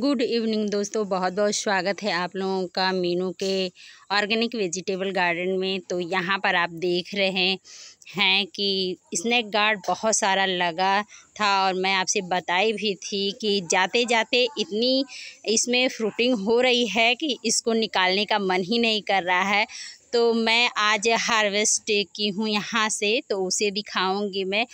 good evening दोस्तों बहुत बहुत स्वागत है आप लोगों का मीनू के ऑर्गेनिक वेजिटेबल गार्डन में तो यहाँ पर आप देख रहे हैं कि स्नैक गार्ड बहुत सारा लगा था और मैं आपसे बताई भी थी कि जाते जाते इतनी इसमें फ्रूटिंग हो रही है कि इसको निकालने का मन ही नहीं कर रहा है तो मैं आज हार्वेस्ट की हूँ यहाँ से तो उसे दिखाऊँगी मैं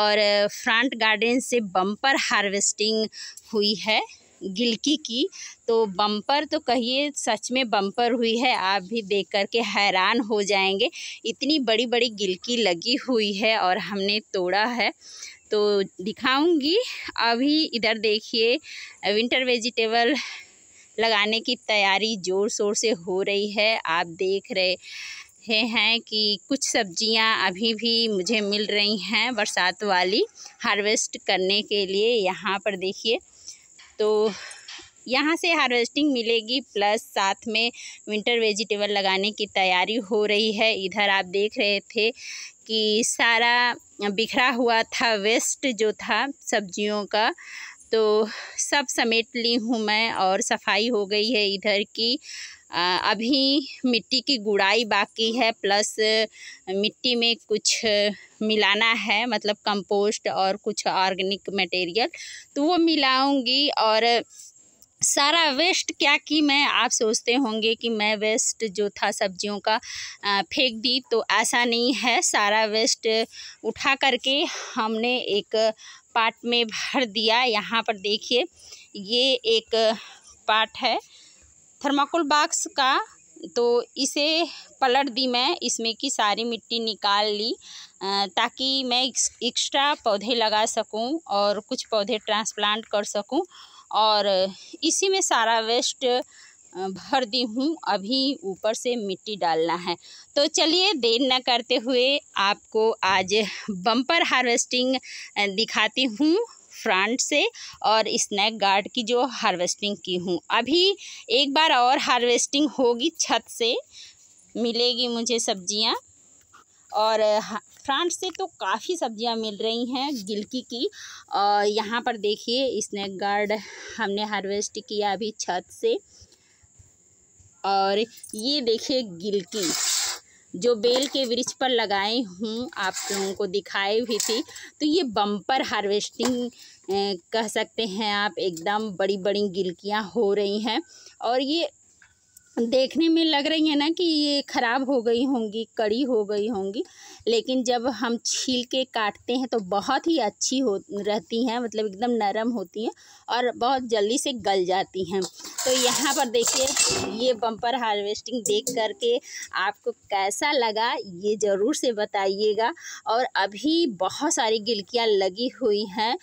और फ्रंट गार्डन से बम्पर हार्वेस्टिंग हुई है गिलकी की तो बम्पर तो कहिए सच में बम्पर हुई है आप भी देख कर के हैरान हो जाएंगे इतनी बड़ी बड़ी गिलकी लगी हुई है और हमने तोड़ा है तो दिखाऊंगी अभी इधर देखिए विंटर वेजिटेबल लगाने की तैयारी ज़ोर शोर से हो रही है आप देख रहे रहे हैं कि कुछ सब्जियां अभी भी मुझे मिल रही हैं बरसात वाली हार्वेस्ट करने के लिए यहाँ पर देखिए तो यहाँ से हार्वेस्टिंग मिलेगी प्लस साथ में विंटर वेजिटेबल लगाने की तैयारी हो रही है इधर आप देख रहे थे कि सारा बिखरा हुआ था वेस्ट जो था सब्जियों का तो सब समेट ली हूँ मैं और सफाई हो गई है इधर की अभी मिट्टी की गुड़ाई बाकी है प्लस मिट्टी में कुछ मिलाना है मतलब कंपोस्ट और कुछ ऑर्गेनिक मटेरियल तो वो मिलाऊंगी और सारा वेस्ट क्या कि मैं आप सोचते होंगे कि मैं वेस्ट जो था सब्जियों का फेंक दी तो ऐसा नहीं है सारा वेस्ट उठा करके हमने एक पार्ट में भर दिया यहाँ पर देखिए ये एक पार्ट है थर्माकोल बाक्स का तो इसे पलट दी मैं इसमें की सारी मिट्टी निकाल ली ताकि मैं एक्स्ट्रा पौधे लगा सकूं और कुछ पौधे ट्रांसप्लांट कर सकूं और इसी में सारा वेस्ट भर दी हूँ अभी ऊपर से मिट्टी डालना है तो चलिए देर न करते हुए आपको आज बम्पर हार्वेस्टिंग दिखाती हूँ फ्रंट से और स्नैक गार्ड की जो हार्वेस्टिंग की हूँ अभी एक बार और हार्वेस्टिंग होगी छत से मिलेगी मुझे सब्जियाँ और फ्रांस हाँ, से तो काफ़ी सब्जियां मिल रही हैं गिलकी की और यहाँ पर देखिए स्नैक गार्ड हमने हार्वेस्ट किया अभी छत से और ये देखिए गिलकी जो बेल के वृक्ष पर लगाए हूँ आप लोगों को दिखाई भी थी तो ये बम्पर हार्वेस्टिंग कह सकते हैं आप एकदम बड़ी बड़ी गिलकियाँ हो रही हैं और ये देखने में लग रही है ना कि ये ख़राब हो गई होंगी कड़ी हो गई होंगी लेकिन जब हम छील के काटते हैं तो बहुत ही अच्छी हो रहती हैं मतलब एकदम नरम होती हैं और बहुत जल्दी से गल जाती हैं तो यहाँ पर देखिए ये बम्पर हार्वेस्टिंग देख करके आपको कैसा लगा ये ज़रूर से बताइएगा और अभी बहुत सारी गिलकियाँ लगी हुई हैं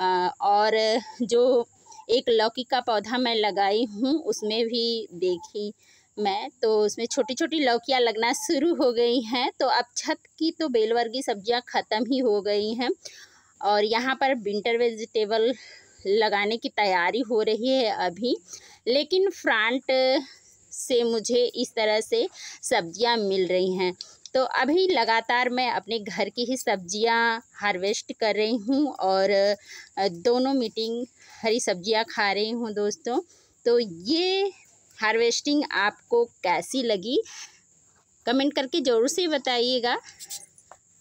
और जो एक लौकी का पौधा मैं लगाई हूँ उसमें भी देखी मैं तो उसमें छोटी छोटी लौकियाँ लगना शुरू हो गई हैं तो अब छत की तो बेलवर्गी सब्जियाँ ख़त्म ही हो गई हैं और यहाँ पर विंटर वेजिटेबल लगाने की तैयारी हो रही है अभी लेकिन फ्रंट से मुझे इस तरह से सब्जियां मिल रही हैं तो अभी लगातार मैं अपने घर की ही सब्जियां हार्वेस्ट कर रही हूँ और दोनों मीटिंग हरी सब्जियां खा रही हूँ दोस्तों तो ये हार्वेस्टिंग आपको कैसी लगी कमेंट करके ज़रूर से बताइएगा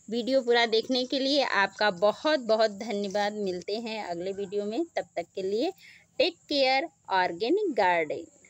वीडियो पूरा देखने के लिए आपका बहुत बहुत धन्यवाद मिलते हैं अगले वीडियो में तब तक के लिए टेक केयर ऑर्गेनिक गार्डनिंग